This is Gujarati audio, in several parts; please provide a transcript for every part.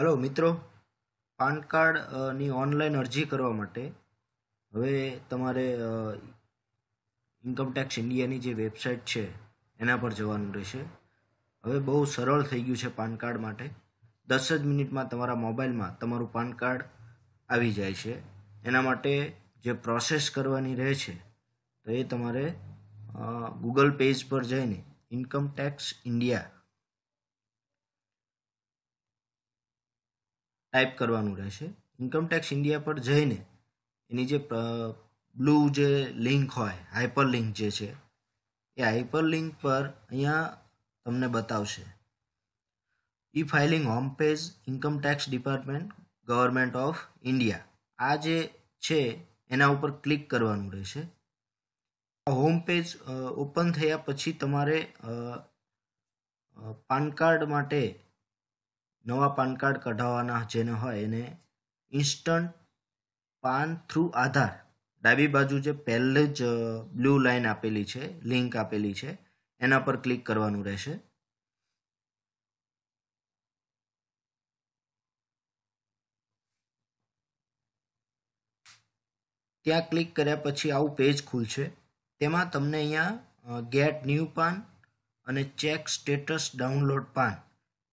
હલો મિત્રો પાન કાર્ડની ઓનલાઈન અરજી કરવા માટે હવે તમારે ઇન્કમટેક્સ ઇન્ડિયાની જે વેબસાઇટ છે એના પર જવાનું રહેશે હવે બહુ સરળ થઈ ગયું છે પાન કાર્ડ માટે દસ જ મિનિટમાં તમારા મોબાઈલમાં તમારું પાન કાર્ડ આવી જાય છે એના માટે જે પ્રોસેસ કરવાની રહે છે તો એ તમારે ગૂગલ પેજ પર જઈને ઇન્કમટેક્સ ઇન્ડિયા ટાઈપ કરવાનું રહેશે ઇન્કમટેક્સ ઇન્ડિયા પર જઈને એની જે બ્લુ જે લિંક હોય હાઇપર લિંક જે છે એ હાઇપર લિંક પર અહીંયા તમને બતાવશે E filing home page income tax department government of India આ જે છે એના ઉપર ક્લિક કરવાનું રહેશે હોમ પેજ ઓપન થયા પછી તમારે પાન કાર્ડ માટે નવા પાન કાર્ડ કઢાવવાના જેને હોય એને ઇન્સ્ટન્ટ પાન થ્રુ આધાર ડાબી બાજુ જે પહેલે જ બ્લુ લાઇન આપેલી છે લિંક આપેલી છે એના પર ક્લિક કરવાનું રહેશે ત્યાં ક્લિક કર્યા પછી આવું પેજ ખુલશે તેમાં તમને અહીંયા ગેટ ન્યૂ પાન અને ચેક સ્ટેટસ ડાઉનલોડ પાન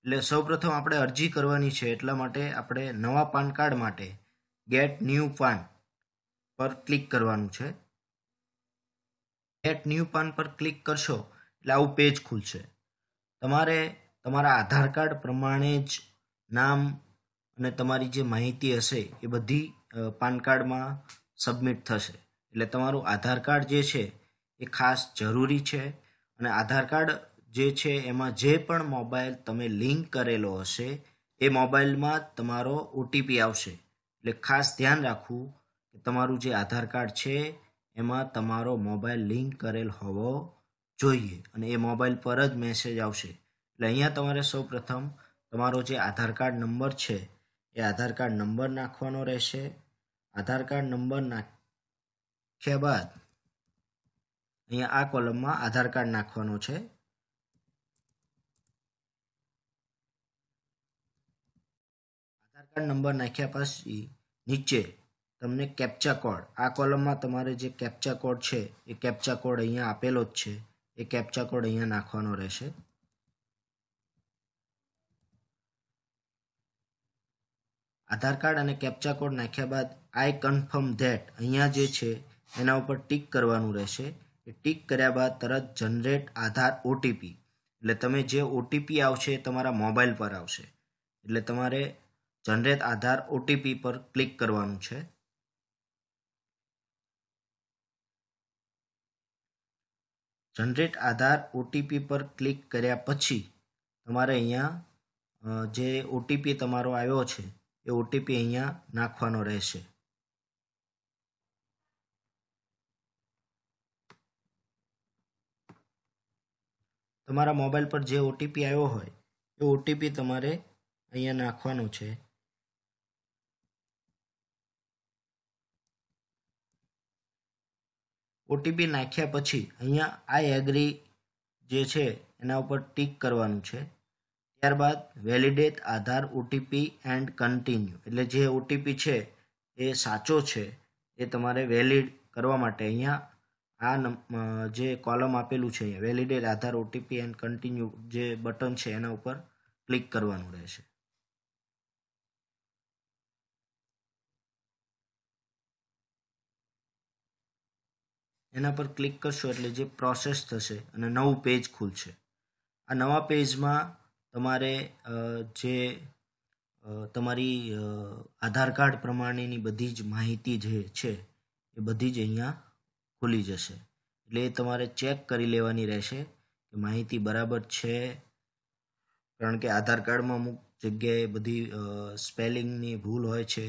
એટલે સૌપ્રથમ આપણે અરજી કરવાની છે એટલા માટે આપણે નવા પાન કાર્ડ માટે ગેટ ન્યૂ પાન પર ક્લિક કરવાનું છે ગેટ ન્યૂ પાન પર ક્લિક કરશો એટલે આવું પેજ ખુલશે તમારે તમારા આધાર કાર્ડ પ્રમાણે જ નામ અને તમારી જે માહિતી હશે એ બધી પાન કાર્ડમાં સબમિટ થશે એટલે તમારું આધાર કાર્ડ જે છે એ ખાસ જરૂરી છે અને આધાર કાર્ડ જે છે એમાં જે પણ મોબાઈલ તમે લિંક કરેલો હશે એ મોબાઈલમાં તમારો ઓટીપી આવશે એટલે ખાસ ધ્યાન રાખવું કે તમારું જે આધાર કાર્ડ છે એમાં તમારો મોબાઈલ લિંક કરેલ હોવો જોઈએ અને એ મોબાઈલ પર જ મેસેજ આવશે એટલે અહીંયા તમારે સૌપ્રથમ તમારો જે આધાર કાર્ડ નંબર છે એ આધાર કાર્ડ નંબર નાખવાનો રહેશે આધાર કાર્ડ નંબર નાખ્યા બાદ અહીંયા આ કોલમમાં આધાર કાર્ડ નાખવાનો છે કાર્ડ નંબર નાખ્યા પછી નીચે તમને કેપ્ચા કોડ આ કોલમમાં તમારે જે કેપ્ચા કોડ છે એ કેપ્ચા કોડ અહીંયા આપેલો જ છે એ કેપ્ચા કોડ અહીંયા નાખવાનો રહેશે આધાર કાર્ડ અને કેપ્ચા કોડ નાખ્યા બાદ આઈ કન્ફર્મ ધેટ અહીંયા જે છે એના ઉપર ટીક કરવાનું રહેશે એ ટીક કર્યા બાદ તરત જનરેટ આધાર ઓટીપી એટલે તમે જે ઓટીપી આવશે એ તમારા મોબાઈલ પર આવશે એટલે તમારે જનરેટ આધાર ઓટીપી પર ક્લિક કરવાનું છે જનરેટ આધાર ઓટીપી પર ક્લિક કર્યા પછી તમારે અહીંયા જે ઓટીપી તમારો આવ્યો છે એ ઓટીપી અહીંયા નાખવાનો રહેશે તમારા મોબાઈલ પર જે ઓટીપી આવ્યો હોય એ ઓટીપી તમારે અહીંયા નાખવાનો છે ઓટીપી નાખ્યા પછી અહીંયા આઈ એગ્રી જે છે એના ઉપર ટીક કરવાનું છે ત્યારબાદ validate Aadhaar OTP and continue એટલે જે ઓટીપી છે એ સાચો છે એ તમારે વેલિડ કરવા માટે અહીંયા આ જે કોલમ આપેલું છે અહીંયા validate Aadhaar OTP and continue જે બટન છે એના ઉપર ક્લિક કરવાનું રહેશે એના પર ક્લિક કરશો એટલે જે પ્રોસેસ થશે અને નવું પેજ ખુલશે આ નવા પેજમાં તમારે જે તમારી આધાર કાર્ડ પ્રમાણેની બધી જ માહિતી જે છે એ બધી જ અહીંયા ખુલી જશે એટલે એ તમારે ચેક કરી લેવાની રહેશે કે માહિતી બરાબર છે કારણ કે આધાર કાર્ડમાં અમુક જગ્યાએ બધી સ્પેલિંગની ભૂલ હોય છે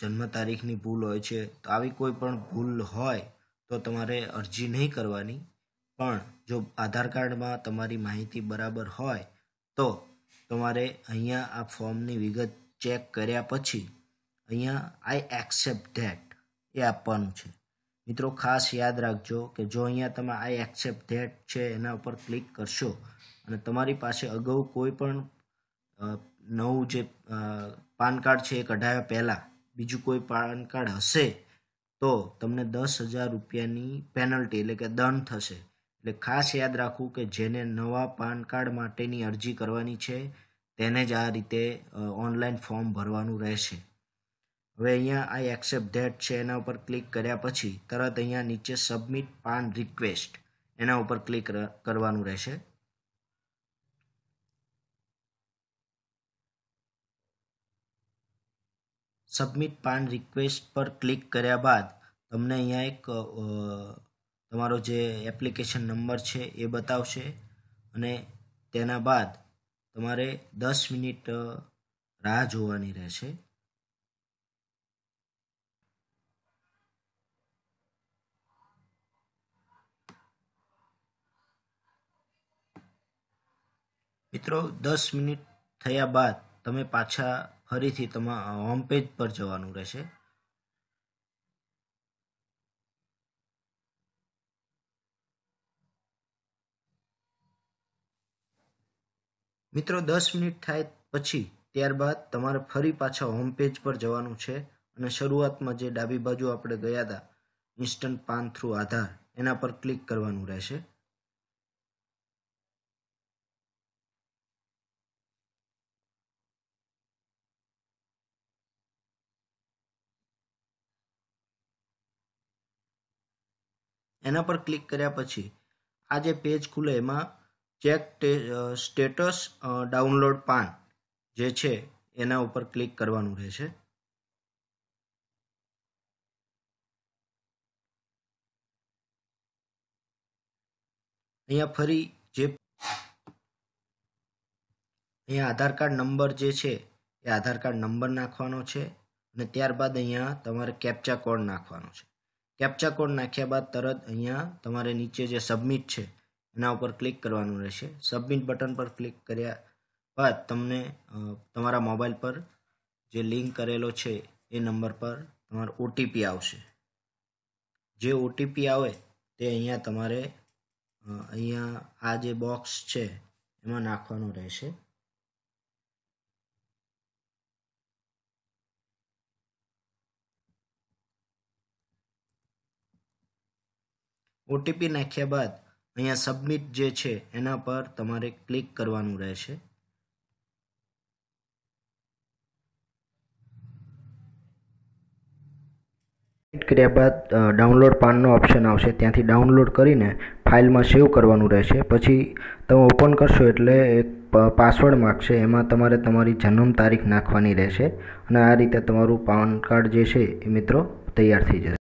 જન્મ તારીખની ભૂલ હોય છે તો આવી કોઈ પણ ભૂલ હોય તો તમારે અરજી નહીં કરવાની પણ જો આધાર કાર્ડમાં તમારી માહિતી બરાબર હોય તો તમારે અહીંયા આ ફોર્મની વિગત ચેક કર્યા પછી અહીંયા આઈ એક્સેપ્ટ ધેટ એ આપવાનું છે મિત્રો ખાસ યાદ રાખજો કે જો અહીંયા તમે આઈ એક્સેપ્ટ ધેટ છે એના ઉપર ક્લિક કરશો અને તમારી પાસે અગાઉ કોઈ પણ નવું જે પાન કાર્ડ છે એ કઢાવ્યા પહેલાં બીજું કોઈ પાન કાર્ડ હશે તો તમને દસ હજાર રૂપિયાની પેનલ્ટી એટલે કે દંડ થશે એટલે ખાસ યાદ રાખવું કે જેને નવા પાન કાર્ડ માટેની અરજી કરવાની છે તેને જ આ રીતે ઓનલાઈન ફોર્મ ભરવાનું રહેશે હવે અહીંયા આ એક્સેપ્ટ ધેટ છે એના ઉપર ક્લિક કર્યા પછી તરત અહીંયા નીચે સબમિટ પાન રિક્વેસ્ટ એના ઉપર ક્લિક કરવાનું રહેશે સબમિટ પાન રિક્વેસ્ટ પર ક્લિક કર્યા બાદ તમને અહીંયા એક તમારો જે એપ્લિકેશન નંબર છે એ બતાવશે અને તેના બાદ તમારે દસ મિનિટ રાહ જોવાની રહેશે મિત્રો દસ મિનિટ થયા બાદ તમે પાછા ફરીથી તમારા હોમ પેજ પર જવાનું રહેશે મિત્રો દસ મિનિટ થાય પછી ત્યારબાદ તમારે ફરી પાછા હોમ પેજ પર જવાનું છે અને શરૂઆતમાં જે ડાબી બાજુ આપણે ગયા હતા ઇન્સ્ટન્ટ પાન થ્રુ આધાર એના પર ક્લિક કરવાનું રહેશે એના પર ક્લિક કર્યા પછી આ જે પેજ ખુલે એમાં ચેક સ્ટેટસ ડાઉનલોડ પાન જે છે એના ઉપર ક્લિક કરવાનું રહેશે અહીંયા ફરી જે અહીંયા આધાર કાર્ડ નંબર જે છે એ આધાર કાર્ડ નંબર નાખવાનો છે અને ત્યારબાદ અહીંયા તમારે કેપ્ચા કોડ નાખવાનો છે કેપ્ચા કોડ નાખ્યા બાદ તરત અહીંયા તમારે નીચે જે સબમિટ છે એના ઉપર ક્લિક કરવાનું રહેશે સબમિટ બટન પર ક્લિક કર્યા બાદ તમને તમારા મોબાઈલ પર જે લિંક કરેલો છે એ નંબર પર તમારો ઓટીપી આવશે જે ઓટીપી આવે તે અહીંયા તમારે અહીંયા આ જે બોક્સ છે એમાં નાખવાનું રહેશે ઓટીપી નાખ્યા બાદ અહીંયા સબમિટ જે છે એના પર તમારે ક્લિક કરવાનું રહેશે કર્યા બાદ ડાઉનલોડ પાનનો ઓપ્શન આવશે ત્યાંથી ડાઉનલોડ કરીને ફાઇલમાં સેવ કરવાનું રહેશે પછી તમે ઓપન કરશો એટલે એક પાસવર્ડ માગશે એમાં તમારે તમારી જન્મ તારીખ નાખવાની રહેશે અને આ રીતે તમારું પાન કાર્ડ જે છે એ મિત્રો તૈયાર થઈ જશે